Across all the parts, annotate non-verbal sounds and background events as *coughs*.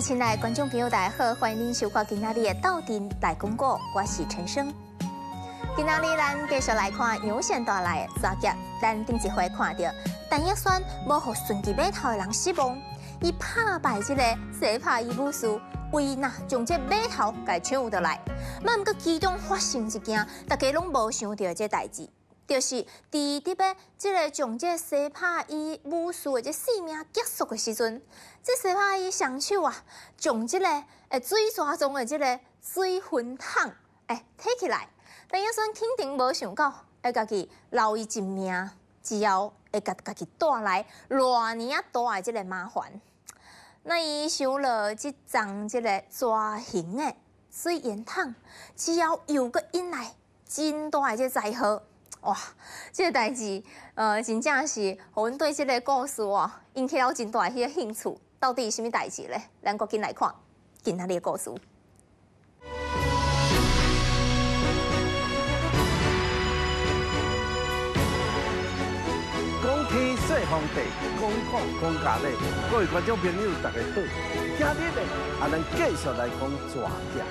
亲爱观众朋友，大家好，欢迎您收看今天的《斗阵大公歌》，我是陈生。今天日咱继续来看杨善带来的三集咱顶一回看到，陈奕迅无予顺其码头的人失望。伊打败这个西派伊母师，为呐将这码头给抢有来？那么，过其中发生一件，大家拢无想到的个代志。就是伫滴个即个，即这西帕伊母树的即生命结束的时阵，这西帕伊双手啊，将即个诶水抓中的即个水混桶诶提起来，但伊孙肯定无想到，会家己留伊一命之后，会家家己带来偌年啊大个即个麻烦。那伊想了即张即个抓形诶水盐桶之后，又阁引来真大个即灾祸。哇，这个代志，呃，真正是，我们对这个故事哇，引起了真大迄个兴趣。到底是什么代志呢？咱赶紧来看，今天的故事。讲天说皇帝，讲国讲家事，各位观众朋友，大家好。今日呢，啊，咱继续来讲抓羊。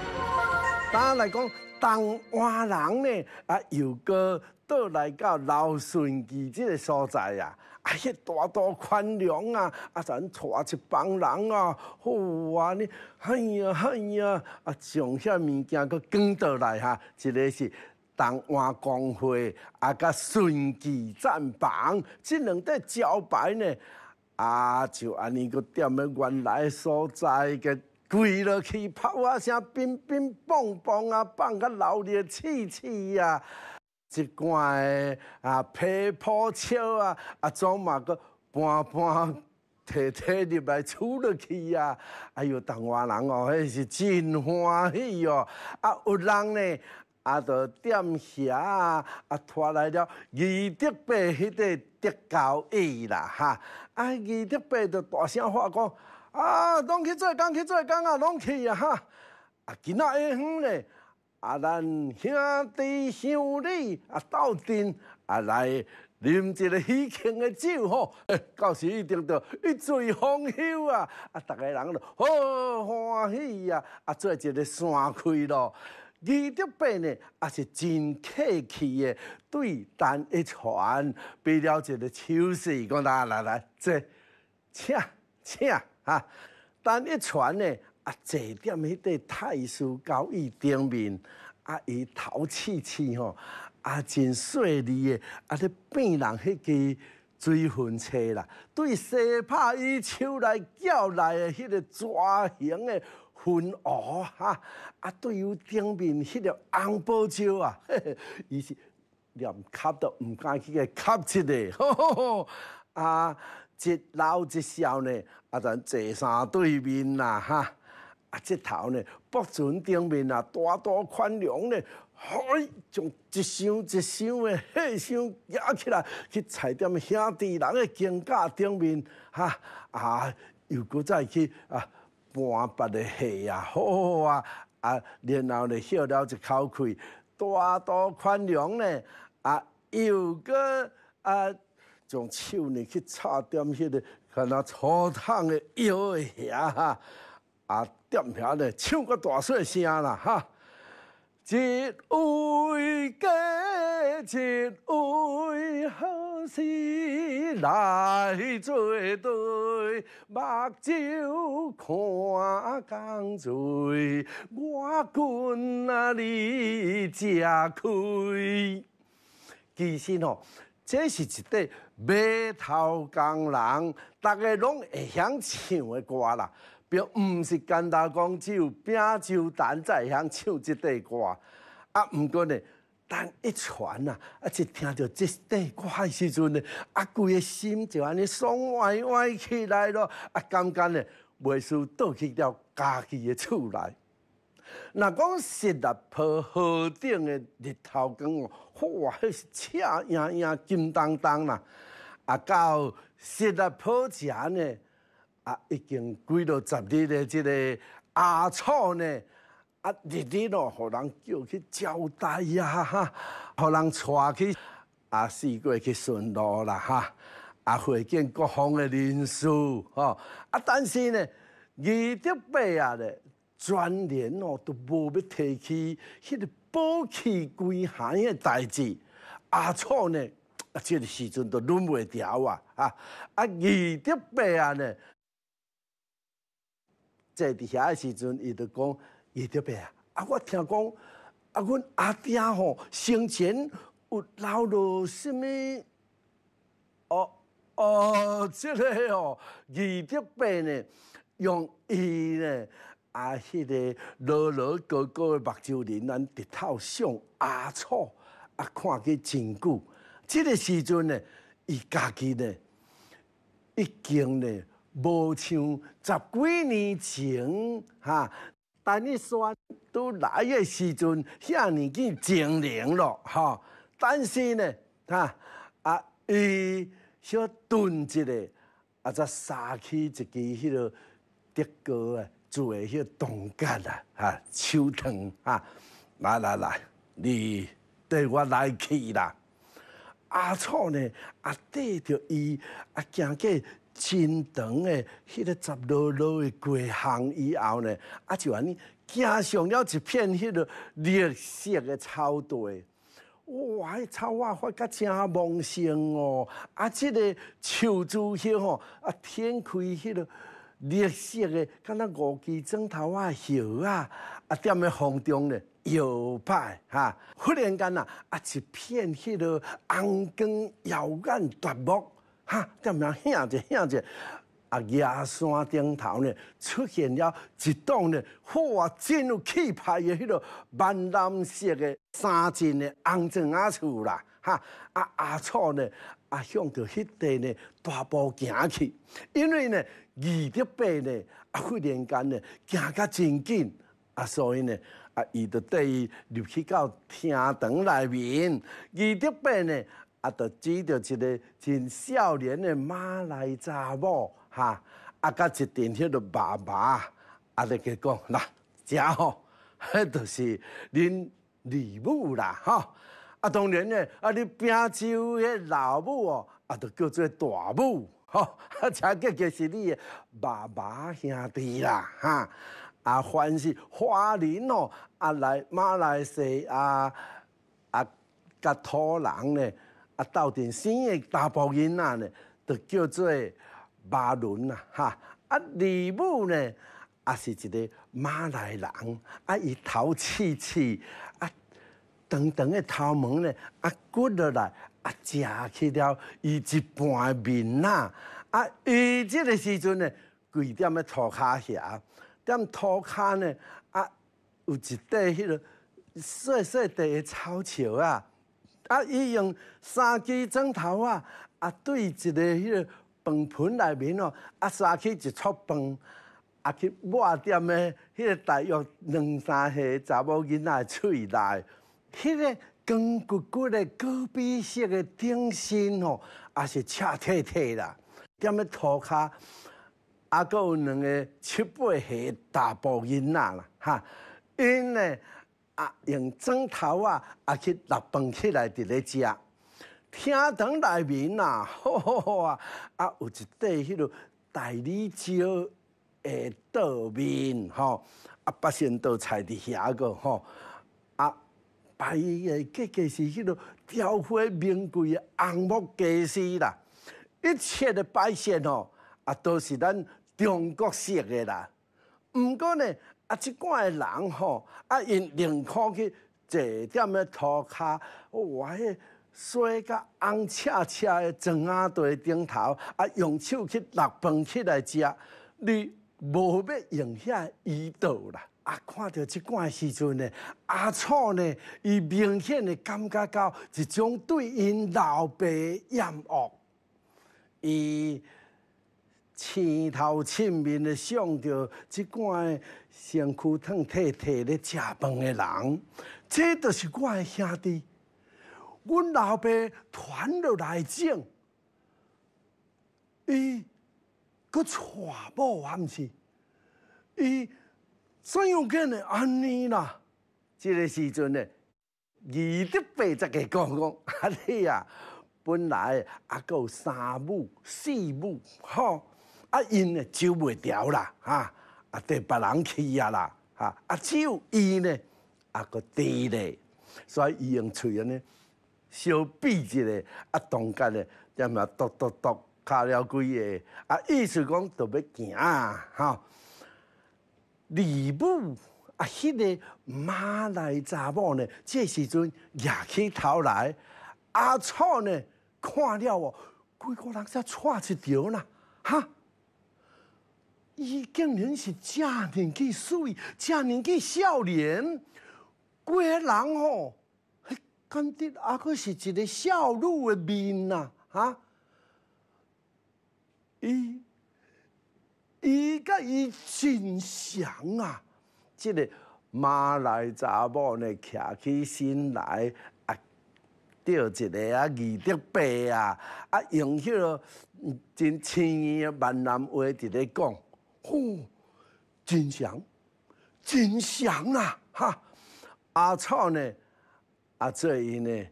当然来讲，东蛙人呢，啊，有个。倒来到老顺记这个所在啊，迄大大宽容啊，啊，咱带一帮人啊，好啊，呢，哎呀，哎呀，啊，上遐物件佫转倒来哈，一个是东安光会，啊，甲顺记站房，这两块招牌呢，啊，就安尼佮踮咧原来所在个跪落去，拍啊声乒乒乓乓啊，放较热闹气气啊。一罐诶啊皮包车啊，啊总嘛搁搬搬提提入来厝落去啊，哎哟，同安人哦，迄是真欢喜哦，啊，有人呢，啊，着点遐啊，啊，拖来了二德伯迄个德高 E 啦哈！啊，二德伯就大声话讲啊，拢去做工，去做工啊，拢去啊，哈！啊，今仔下昏咧。啊，咱兄弟兄弟啊，斗阵啊，来啉一个喜庆的酒吼！到时一定着一醉方休啊！啊，逐个人都好欢喜啊！啊，做一个山开咯，二十八呢，也是真客气的。对单一传，比了一个手势，讲来来来，坐，请请啊！单一传呢？啊，坐踮迄块太师交椅顶面，啊，伊头刺刺吼，啊，真细腻诶，啊，咧变人迄个追魂车啦，对西拍伊手来叫来诶，迄个蛇形的魂鹅哈，啊，对于顶面迄个红宝石啊，*laughs* 伊是连吸都毋敢去个吸一嚟，*laughs* 啊，一老一少呢，啊，坐三对面啦哈。啊，这头呢，不存顶面啊，大大宽容呢，哎，从一箱一箱的蟹箱压起来，去踩点兄弟人的肩胛顶面，哈啊，又搁再去啊搬别的货啊，好啊啊，然后呢，歇了一口气，大大宽容呢，啊，又搁啊，从手呢去插点迄个，看那粗烫的腰的蟹哈。啊，踮遐咧唱个大细声啦，哈！一位结一位好事来做对，目睭看江水，我君啊，你家开。其实哦，这是一块马头工人，大家拢会晓唱的歌啦。表唔是干达广州、广州等在乡唱即地歌，啊，毋过呢，当一传啊，啊，一听到即地歌的时阵呢，啊，规个心就安尼爽歪歪起来咯。啊，感觉呢，袂输倒去了家己的厝内。那讲石立坡河顶的日头光哦，哇，迄是赤炎炎、金当当啦！啊，到石立坡这呢。啊，已经几多十日的即个阿草呢，啊，日日咯，互人叫去招待啊，下，哈，互人带去啊，四过去巡逻啦，哈，啊会见各方的人士，吼，啊，但是呢，二德伯啊咧，全年哦都无要提起迄个保气关海的代志，阿草呢，即个时阵都忍袂住啊，啊，啊，二德伯啊呢。在伫遐诶时阵，伊就讲，伊得病啊！啊，我听讲，啊，阮阿爹吼生前有老落什物。哦哦，这个哦，伊得病呢，用伊呢啊，迄个老老高高诶目睭仍然直头向阿楚啊，看起真久。这个时阵呢，伊家己呢，已经呢。无像十几年前哈，但你说都来诶时阵，遐年纪精灵咯哈。但是呢，哈啊，伊，小顿一下，啊，则杀起一支迄个德国啊，做嘅迄个动作啊，哈，手疼哈，来来来，你缀我来去啦。阿楚呢，啊，缀着伊，啊，行过。真长的迄个十乱乱的过行以后呢，啊就安尼，行上了一片迄个绿色的草地，哇，迄草啊发甲真旺盛哦。啊，即个树枝叶吼，啊，天开迄个绿色的，敢若五季枕头啊、叶啊，啊，踮咧风中咧摇摆哈。忽然间啊，啊一片迄个红光耀眼夺目。哈，踮两乡着乡着，啊，崖山顶头呢出现了一栋呢，哇，真有气派的迄落万蓝色的三进的红砖啊厝啦，哈，啊阿厝呢啊向着迄地呢大步行去，因为呢二德伯呢啊忽然间呢行甲真紧，啊，所以呢啊伊就缀伊入去到厅堂内面，二德伯呢。啊，著指着一个真少年的马来查某，哈，啊，甲一阵迄个爸爸，啊，着去讲啦，遮吼，*laughs* 迄著是恁二母啦，吼，啊，当然咧，啊，你拼手迄老母哦，啊，著叫做大母，吼，啊，且个就是你的爸爸兄弟啦，哈，啊，凡是华人咯，啊，来马来西亚，啊，甲土人咧。啊，斗阵生的查甫囡仔呢，就叫做马伦啊，哈！啊，李母呢，也是一个马来人，啊，伊头赤赤，啊，长长的头毛呢，啊，骨落来，啊，食去了伊一半面呐，啊，伊即个时阵呢，跪踮咧涂骹遐，踮涂骹呢，啊，有一块迄个细细的草球啊。啊！伊用三支针头啊，啊对一个迄个饭盆内面哦，啊撒去一撮饭，啊去抹点诶，迄个大约两三岁查某囡仔喙内，迄个光骨骨诶，咖啡色诶，顶身哦，啊是赤褪褪啦，踮咧涂骹，啊够有两个七八岁大部囡仔啦，哈，因呢。啊，用砖头啊，啊去立饭起来伫咧食。厅堂内面啊，*laughs* 啊，有一块迄落大理石诶，桌面吼，啊，八仙桌菜伫遐个吼，啊，摆诶，计计是迄落雕花名贵诶红木家私啦，一切的摆设吼，啊，都是咱中国式诶啦。毋过呢？啊，即款诶人吼，啊，用零可去坐踮咧涂骹，哇，迄洗甲红赤赤诶砖仔地顶头，啊，用手去落饭起来食，你无要用遐胰岛啦。啊，看到即款时阵呢，阿楚呢，伊明显诶感觉到一种对因老爸厌恶，伊。青头青面的，向着一竿身躯体褪咧，食饭的人，这著是我的兄弟。阮老爸传落来种，伊个娶某啊，毋是？伊怎样可能安尼啦？即个时阵呢，二十八则个讲讲，*laughs* 阿弟啊，本来啊够三母四母，吼。啊，因呢招袂调啦，哈！啊，得别人去啊啦，哈！啊，只有伊呢，啊，搁低咧，所以伊用嘴安尼小闭一下，啊，动间咧，点嘛笃笃笃，敲了几个，啊，意思讲就要行啊，哈！二母啊，迄个马来查某呢，这时阵举起头来，阿草呢，看了哦，几个人才窜一条呐，哈！伊竟然是遮年纪水，遮年纪少年，过人吼，简直啊，阁是一个少女的面呐，啊！伊，伊甲伊真像啊！即个马来查某呢，徛起身来啊，吊一个啊二德背啊，啊，用迄啰真青年个闽南话伫咧讲。哦，真香，真香啊！哈，阿草呢？阿这一呢？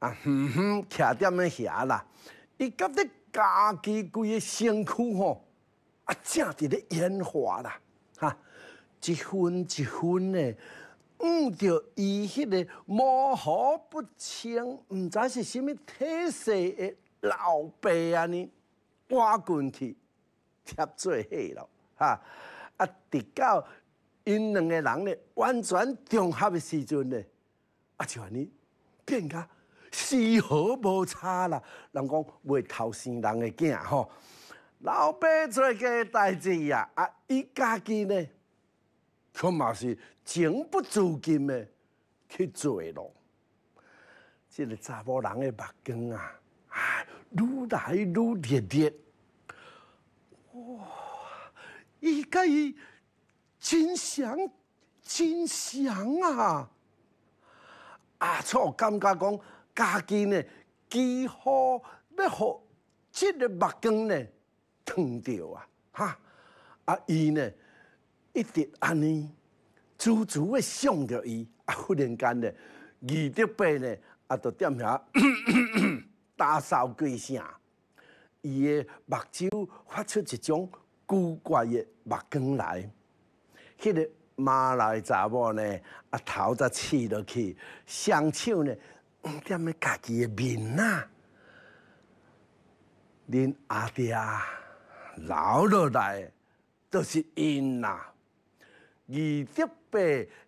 啊哼哼，徛踮咧遐啦，伊觉得家己个身躯吼，啊正伫咧演化啦！哈，一分一分的，嗯，着伊迄个模糊不清，毋知是啥物体色的老爸安呢？挖滚去，贴做黑了。啊！啊，直到因两个人咧完全重合的时阵咧，啊就安尼变个丝毫无差啦。人讲未偷生人的囝吼，老爸做嘅代志呀，啊，伊家己呢，却嘛是情不自禁的去做咯。即个查某人的目镜啊，啊，愈来愈热热。伊甲伊真像，真像啊！阿楚感觉讲家己呢，几乎要互即个目光呢烫掉啊！哈！啊伊呢，一直安尼，足足的想着伊。啊忽然间呢，二弟伯呢，啊就店遐打扫规声，伊诶目睭发出一种。古怪的目光来，迄个马来查某呢，啊头则刺落去，双手呢踮咧家己的面呐。恁阿爹老落来都是因呐，二爹伯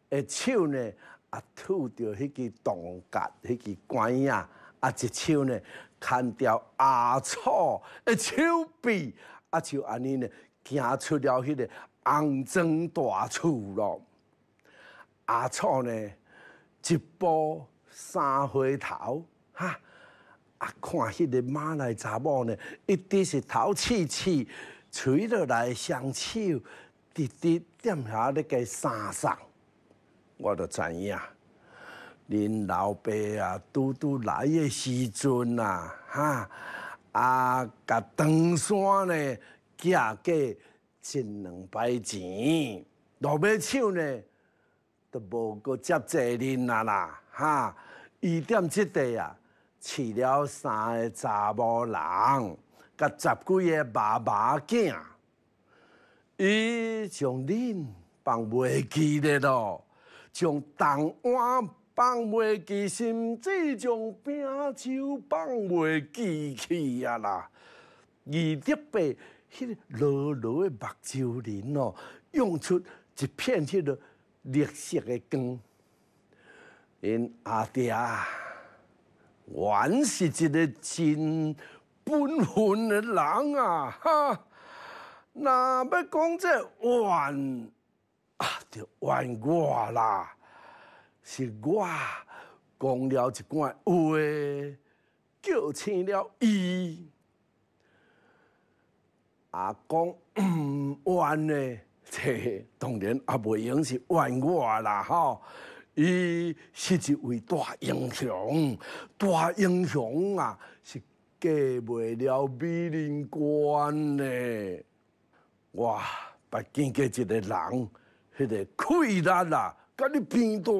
的手呢啊吐着迄个铜夹，迄个管呀，啊一手呢砍掉阿楚的手臂，啊就安尼呢。行出了迄个红砖大厝咯，阿楚呢，一步三回头哈，啊看迄个马来查某呢，一直是头刺刺，垂落来双手，直直点下咧个山上，我都知影，恁老爸啊，拄拄来诶时阵啊，哈，啊，甲唐山呢。价格一两百钱，落尾手呢，都无个接济恁啦啦，哈！伊踮即块啊，饲了三个查某人，甲十几个爸爸囝，伊将恁放袂记咧咯，将同安放袂记，甚至将丙酒放袂记去啊啦，二十八。迄个绿绿诶，目睭林哦，涌出一片迄个绿色诶光。因阿爹，原是一个真本分诶人啊！哈，那要讲这怨，啊，就怨我啦。是我讲了一句话，叫醒了伊。阿公冤呢？*coughs* 当然阿袂用是冤我啦吼！伊是一位大英雄，大英雄啊是过袂了美人关呢。哇！捌见过一个人，迄个气力啊，甲你变大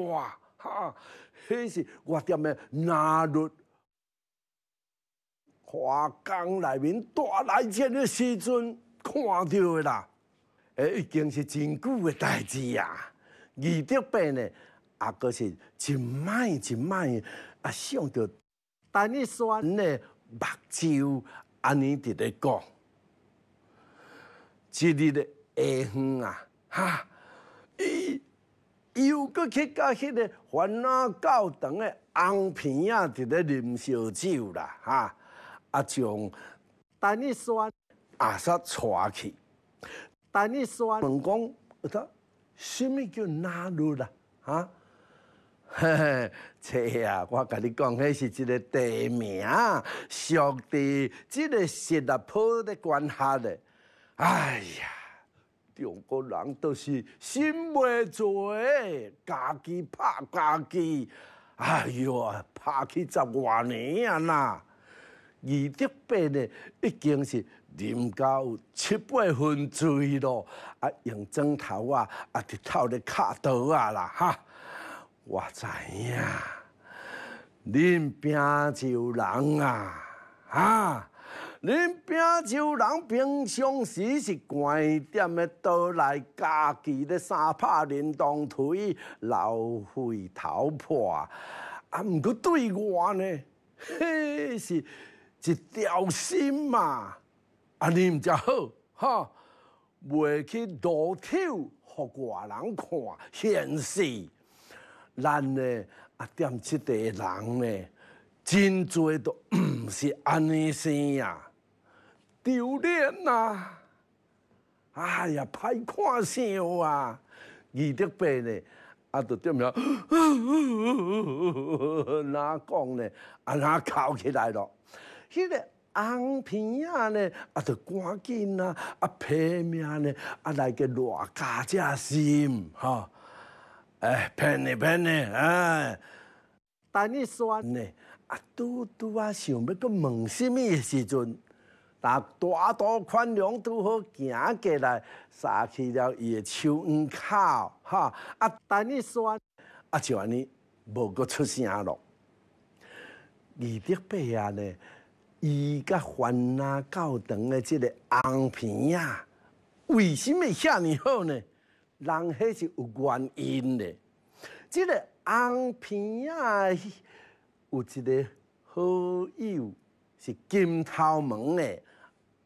哈，迄是我踮诶那度。华江内面大来战的时阵看到的啦，已经是真久的代志啊。二叔病呢，也搁是一卖一卖啊，想到，但你算呢，目睭安尼伫在讲，一日的下昏啊，哈，又搁去到迄个还那教堂的红皮啊，伫在啉烧酒啦，哈。啊，将丹尼斯·酸阿萨抓去。丹尼斯·酸问讲，他什么叫纳入啦？啊？嘿嘿，啊，我甲你讲，迄是一个地名，属地，即个是立坡的关系的。哎呀，中国人都是心袂做，家己拍家己。哎哟，拍去十外年啊呐！二德伯呢，已经是啉到七八分醉咯，啊，用砖头啊，啊，一头咧卡刀啊啦，哈，我知影，恁平洲人啊，啊，恁平洲人平常时是悬点的倒来家己咧三拍连动腿，老血头破，啊，毋过对我呢，嘿，是。一条心嘛，安尼毋食好，哈，袂去露丑，互外人看现实。咱咧啊，踮即地人咧，真侪都毋 *coughs* 是安尼生呀，丢脸呐！哎呀，歹看相啊！二德伯咧，啊，都点样？*laughs* 哪讲咧？啊，哪靠起来咯。迄个红皮啊，呢啊，著赶紧啊，啊，拼命呢啊，来个热加加心哈！哎，拼呢，拼呢啊！等你算呢啊，拄拄啊，想要个问性命时阵，那大道宽两拄好行过来，杀去了伊诶手唔靠哈！啊，等你算啊，就安尼无个出声咯，二德伯爷呢？伊甲还啊，较长的即个红皮啊，为什么遐尼好呢？人迄是有原因的。即个红皮啊，有一个好友是金头毛的，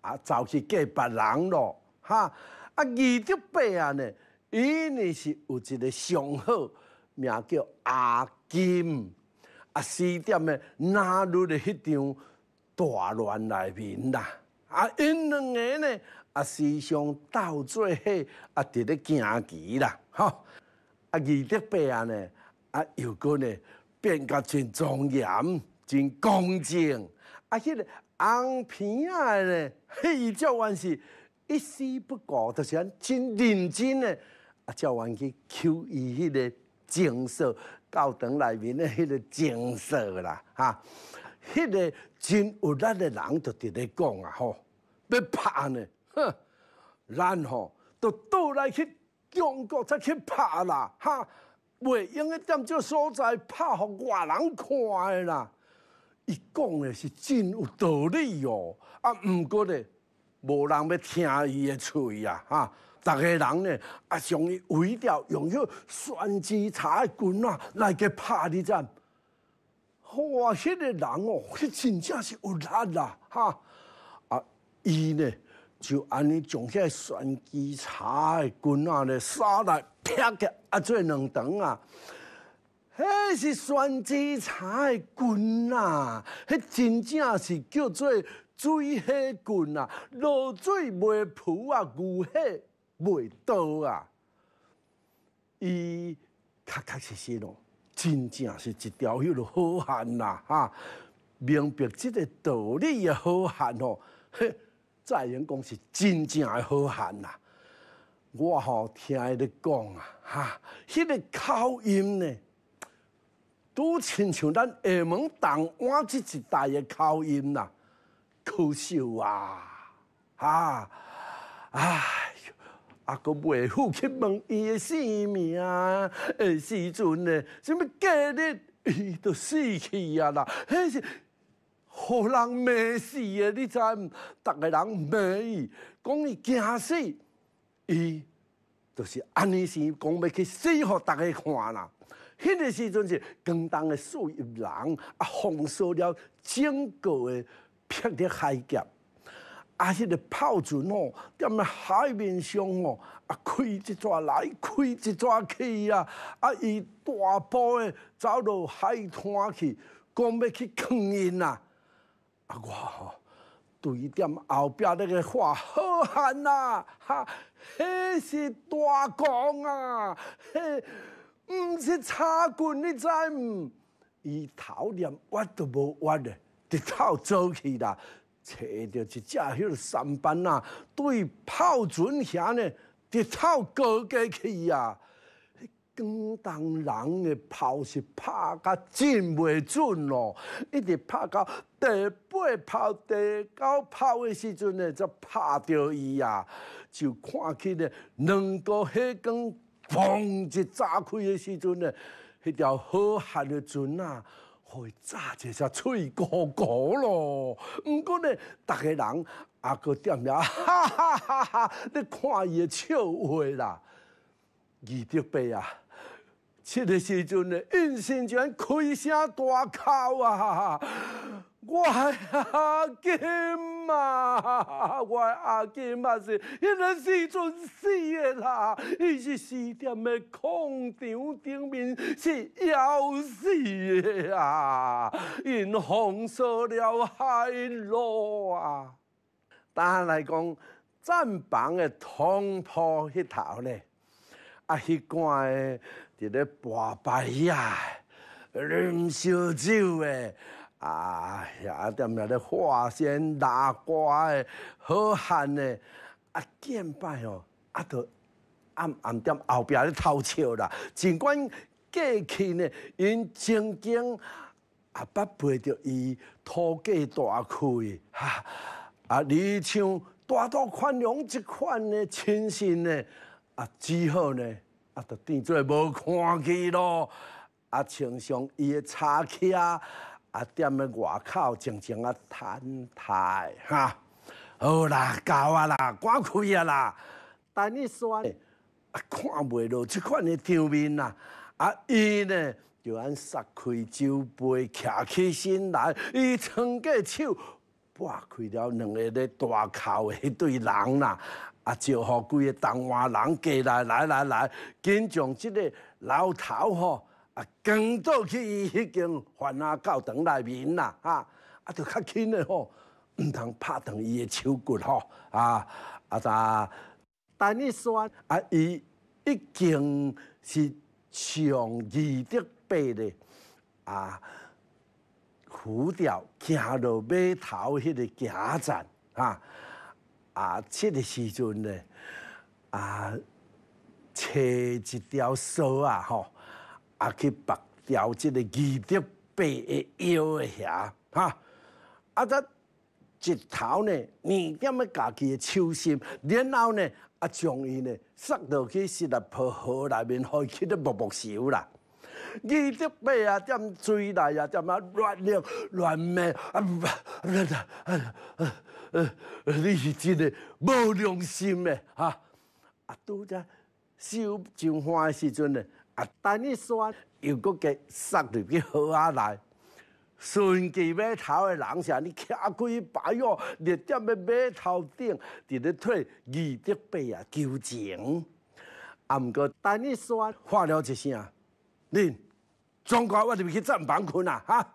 啊，走去嫁别人咯，哈！啊，二的伯啊呢，伊呢是有一个上好，名叫阿金，啊，四点的纳入的迄张。大乱内面啦，啊，因两个呢，啊，时常斗最伙，啊，直咧惊奇啦，哈，啊，二德伯呢，啊，又个呢，变甲真庄严，真恭敬，啊，迄个红皮啊呢，嘿，照原是一丝不挂，就是安，真认真呢，啊，照原去求伊迄个经书，教堂内面的迄个经书啦，哈。迄个真有力的人，就直咧讲啊吼，要拍呢，哼，咱吼，就倒来去中国再去拍啦，哈，袂用咧踮即所在拍，互外人看的啦。伊讲的是真有道理哦，啊，毋过咧，无人要听伊的嘴啊，哈，逐个人呢，啊，上伊毁掉用许酸枝茶棍啊来去拍你怎？哇！迄个人哦，迄真正是有力啦，哈！啊，伊呢就安尼迄个酸枝柴棍啊，咧沙来劈起，啊，做两长啊。迄是酸枝柴棍啊，迄真正是叫做水火棍啊，落水袂浮啊，牛火袂倒啊。伊确确实实咯。真正是一条迄落好汉啊，哈，明白这个道理诶。好汉哦，再人讲是真正的好汉啊。我好听你讲啊哈，迄个口音呢，都亲像咱厦门同安即一带的口音啊，可笑啊哈，唉。啊，佫未赴去问伊诶性命，诶时阵呢，啥物隔日伊都死去啊啦，迄是互人骂死啊！你知？毋？逐个人伊，讲伊惊死，伊就是安尼先讲要去死，互逐个看啦。迄个时阵是广东诶，数亿人啊，封锁了整个诶霹雳海峡。啊！迄个炮船哦，踮咧海面上哦，啊，开一撮来，开一撮去啊！啊，伊大步诶走到海滩去，讲要去劝因啦！啊，我吼对踮后壁那个话好汉啊，哈，迄是大公啊，嘿，毋是差棍，你知毋？伊头念弯都无弯咧，直头走去啦。找着一只个三板呐，对炮船遐呢，直透高过去呀。广东人的炮是拍甲真袂准哦，一直拍到第八炮、第九炮的时阵呢，才拍着伊呀。就看起呢，两个火光砰一炸开的时阵呢，迄条好汉的船啊！会炸一下脆鼓鼓咯，毋过呢，逐个人啊，搁点名，哈哈哈！你看伊诶笑话啦，二十八啊，七个时阵呢，尹新泉开声大哭啊，我阿金啊，我阿金啊，是迄个时阵死的啦，伊是死在的矿场顶面是枵死的啊，因封锁了海路啊。但来讲战房的通铺迄头咧，啊，迄关伫咧跋牌呀，啉烧酒的。啊，遐在咪咧化仙大瓜的好汉呢？啊，见拜哦，啊，都暗暗踮后边咧偷笑啦。尽管过去呢，因曾经也捌陪着伊土过大开，啊，啊，你像大大宽容即款咧，亲身呢，啊，只好呢，啊，都变做无看见咯，啊，轻上伊个叉欠。啊，踮咧外口静静啊摊气，哈，好啦，够啊啦，赶开啊啦，但你说，啊看袂落即款的场面啦，啊伊呢就按撒开酒杯，徛起身来，伊伸过手，拨开了两个咧大哭的对人啦，啊就呼几个同安人过来，来来来，紧将即个老头吼。啊，工倒去伊迄间梵仔教堂内面啦，哈，啊，就较轻的吼，毋通拍断伊诶手骨吼，啊，啊啥？但你说，啊，伊已经是上二十八的，啊，浮掉行落码头迄个行站，啊，啊，这个时阵呢，啊，切一条索啊，吼。啊，去把掉即个二点八的腰的遐，哈，啊，则一头呢，你这么家己的手心，然后呢，啊，将伊呢，塞落去十里坡河里面，开始咧默默烧啦。二滴白啊，点水来啊，点么乱尿乱骂啊！啊，啊，你是真的无良心的哈！啊，拄则烧上花的时阵呢。啊，但你算，又搁计塞入去河下来，顺其码头的人上，你徛几排哟？立点个码头顶，伫咧退二德伯啊！求情。啊，唔过但你算，喊了一声，你，总管我入去站房困啊！哈，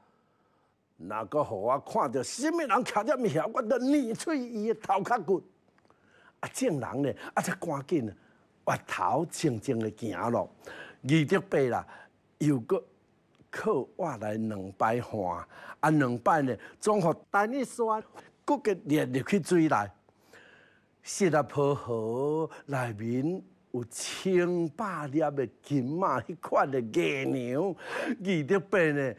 哪个让我看到什么人徛踮遐，我都捏碎伊个头壳骨。啊，正人嘞，啊，只赶紧，我头静静个行咯。二德伯啦，又搁靠我来两摆换，啊两摆呢，总合。等你说，搁格跌入去水内，西达坡河内面有千百粒的金马迄款的野牛，二德伯呢，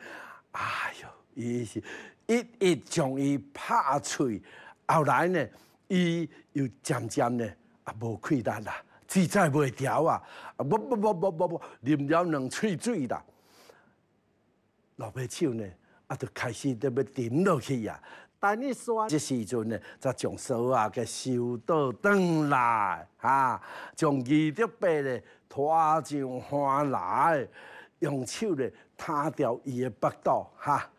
哎哟，伊是一一将伊拍碎，后来呢，伊又渐渐呢啊无气力啦。自在袂调啊！不不不不不不，啉了两喙水啦，落尾手呢，啊，就开始得要停落去啊。但你说，这时阵呢，就将手啊，给收倒转来啊，将二朵背呢，拖上翻来，用手呢，擦掉伊的腹肚哈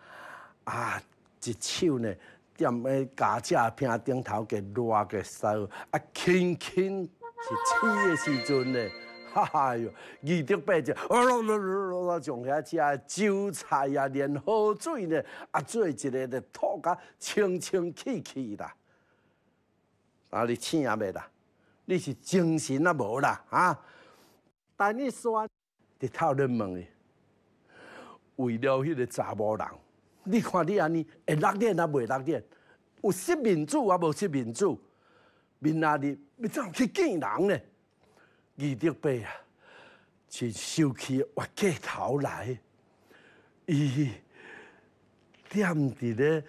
啊，一手呢，踮个架架片顶头，给热个手啊，轻轻。是醒的时阵呢，哈哈哟，二滴八只，哦喽喽喽喽，从遐吃韭菜啊，连河水呢，啊，做一个的吐噶清清气气啦。啊，你醒也未啦？你是精神啊无啦？啊？但你说一套热问的，为了迄个查某人，你看你安尼，会六点啊未六点？有失民主啊无失民主？明阿弟？你怎去见人呢？伊滴贝啊，是生气挖过头来，伊踮伫咧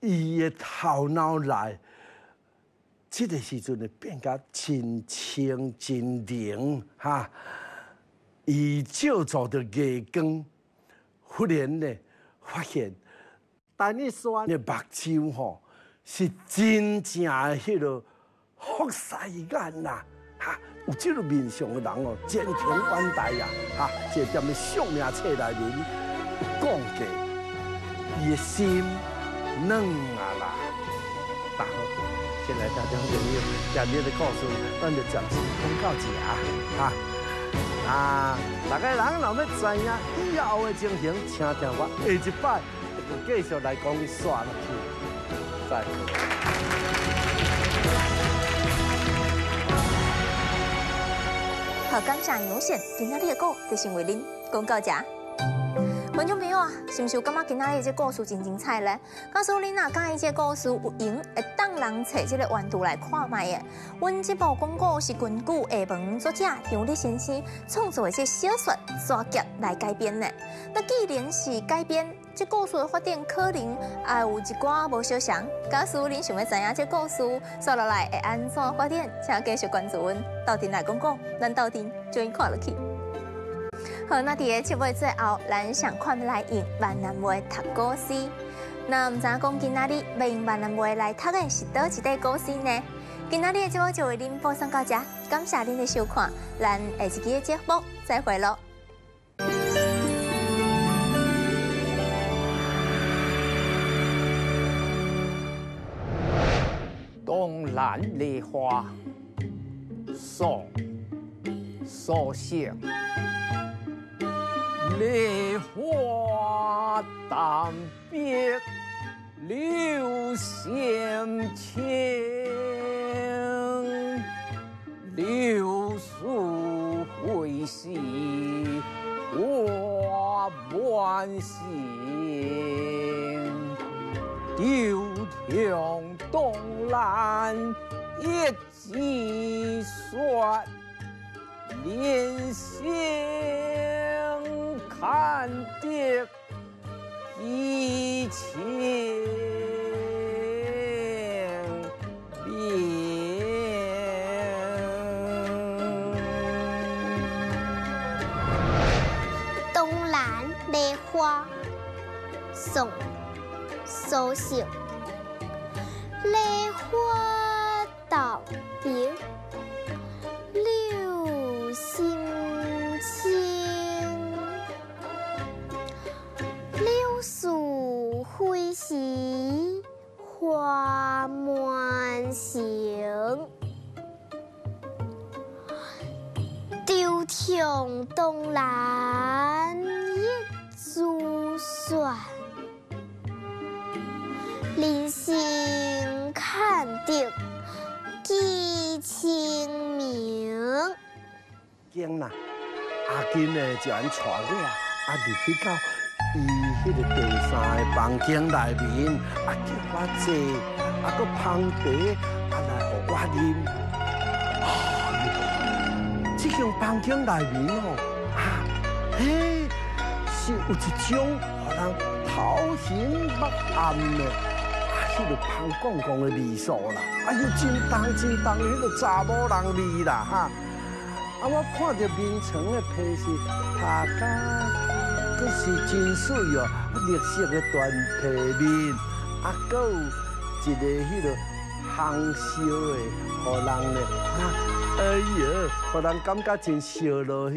伊的头脑内，即个时阵会变得真清真灵哈。伊照做着月光，忽然呢发现，但你说你目睭吼是真正迄啰。福世眼呐，哈，有这种面相的人哦，千篇万代呀，哈，这点的相命册》里面讲过，的心软啊啦，好，现在大家朋友今日的故事，咱就暂时讲到这啊，哈，啊，大家人若要知影以后的情形，请听我下一摆继续来讲落去，再见。好，感谢杨线今仔日的故就成为您讲到这。观众朋友啊，是唔是有感觉今仔日这故事真精彩咧？告诉您啊，介意这故事有影会当人找这个原图来看卖诶。阮这部广告是根据厦门作家杨烈先生创作的这小说《作家来改编的。那既然是改编，这故事的发展可能也有一寡无相像，假使您想要知影这故事接落来会安怎发展，请继续关注我，斗阵来讲讲，咱斗阵一起看落去。好，那第个七月最后，咱上款来用闽南话读古诗。那唔知啊，今仔日用闽南话来读的是倒一第古诗呢？今仔日的节目就为您播送到这，感谢您的收看，咱下期的节目再会喽。东兰梨花，送所想；梨花当别，留香情。柳树回兮，我半醒。丢。《咏东南一季霜，临行看弟一千重。东兰梅花，宋·苏轼。梨花荡边柳星青，柳树灰兮花满行。丢艇东南一竹船，临溪。姜啦，阿金呢就安带我啊，啊入去到伊迄个第三个房间内面，啊叫我坐，啊个芳茶，啊来我啉。啊，这间房间内面哦，啊，嘿，是有一种互人头昏目暗的，啊，迄个香公公的味素啦。啊，又真重真重，迄个查某人味啦哈。啊！我看着眠床的被是塔加，阁是真水哦，绿色的短被面，啊，阁有一个迄个红烧的，互人啊，哎呀，互人感觉真烧落